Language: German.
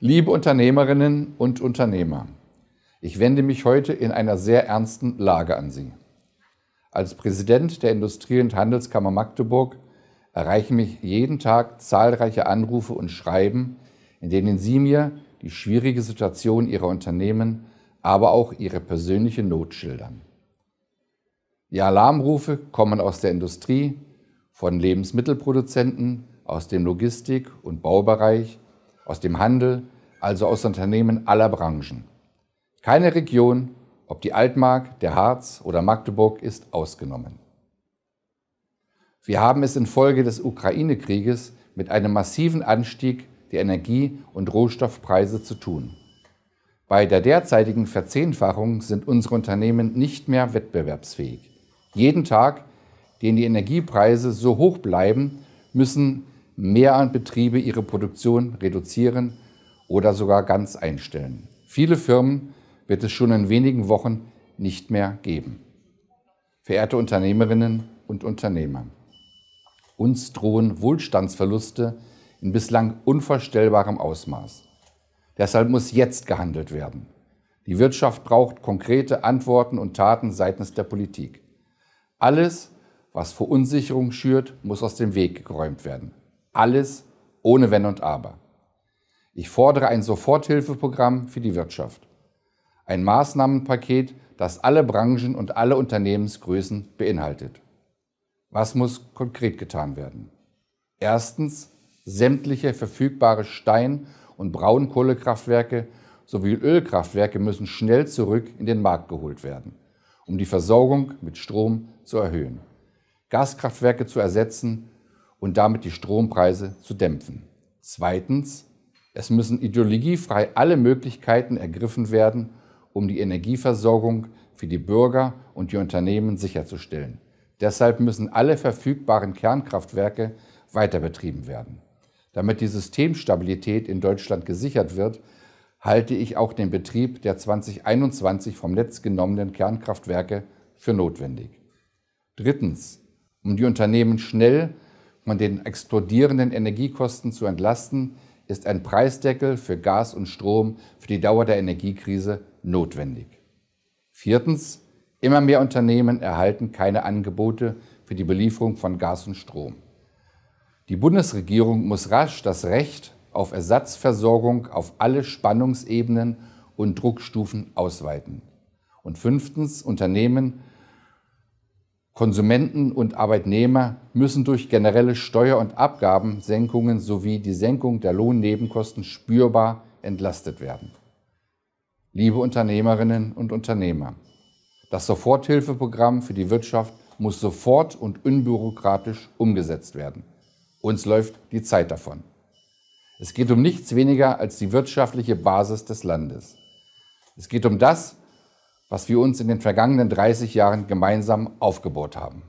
Liebe Unternehmerinnen und Unternehmer, ich wende mich heute in einer sehr ernsten Lage an Sie. Als Präsident der Industrie- und Handelskammer Magdeburg erreichen mich jeden Tag zahlreiche Anrufe und Schreiben, in denen Sie mir die schwierige Situation Ihrer Unternehmen aber auch ihre persönliche Not schildern. Die Alarmrufe kommen aus der Industrie, von Lebensmittelproduzenten, aus dem Logistik- und Baubereich, aus dem Handel, also aus Unternehmen aller Branchen. Keine Region, ob die Altmark, der Harz oder Magdeburg, ist ausgenommen. Wir haben es infolge des Ukraine-Krieges mit einem massiven Anstieg der Energie- und Rohstoffpreise zu tun. Bei der derzeitigen Verzehnfachung sind unsere Unternehmen nicht mehr wettbewerbsfähig. Jeden Tag, den die Energiepreise so hoch bleiben, müssen mehr an Betriebe ihre Produktion reduzieren oder sogar ganz einstellen. Viele Firmen wird es schon in wenigen Wochen nicht mehr geben. Verehrte Unternehmerinnen und Unternehmer, uns drohen Wohlstandsverluste in bislang unvorstellbarem Ausmaß. Deshalb muss jetzt gehandelt werden. Die Wirtschaft braucht konkrete Antworten und Taten seitens der Politik. Alles, was Verunsicherung schürt, muss aus dem Weg geräumt werden. Alles ohne Wenn und Aber. Ich fordere ein Soforthilfeprogramm für die Wirtschaft. Ein Maßnahmenpaket, das alle Branchen und alle Unternehmensgrößen beinhaltet. Was muss konkret getan werden? Erstens, sämtliche verfügbare Stein- und Braunkohlekraftwerke sowie Ölkraftwerke müssen schnell zurück in den Markt geholt werden, um die Versorgung mit Strom zu erhöhen, Gaskraftwerke zu ersetzen und damit die Strompreise zu dämpfen. Zweitens, es müssen ideologiefrei alle Möglichkeiten ergriffen werden, um die Energieversorgung für die Bürger und die Unternehmen sicherzustellen. Deshalb müssen alle verfügbaren Kernkraftwerke weiter betrieben werden. Damit die Systemstabilität in Deutschland gesichert wird, halte ich auch den Betrieb der 2021 vom Netz genommenen Kernkraftwerke für notwendig. Drittens, um die Unternehmen schnell von den explodierenden Energiekosten zu entlasten, ist ein Preisdeckel für Gas und Strom für die Dauer der Energiekrise notwendig. Viertens, immer mehr Unternehmen erhalten keine Angebote für die Belieferung von Gas und Strom. Die Bundesregierung muss rasch das Recht auf Ersatzversorgung auf alle Spannungsebenen und Druckstufen ausweiten. Und fünftens, Unternehmen, Konsumenten und Arbeitnehmer müssen durch generelle Steuer- und Abgabensenkungen sowie die Senkung der Lohnnebenkosten spürbar entlastet werden. Liebe Unternehmerinnen und Unternehmer, das Soforthilfeprogramm für die Wirtschaft muss sofort und unbürokratisch umgesetzt werden. Uns läuft die Zeit davon. Es geht um nichts weniger als die wirtschaftliche Basis des Landes. Es geht um das, was wir uns in den vergangenen 30 Jahren gemeinsam aufgebaut haben.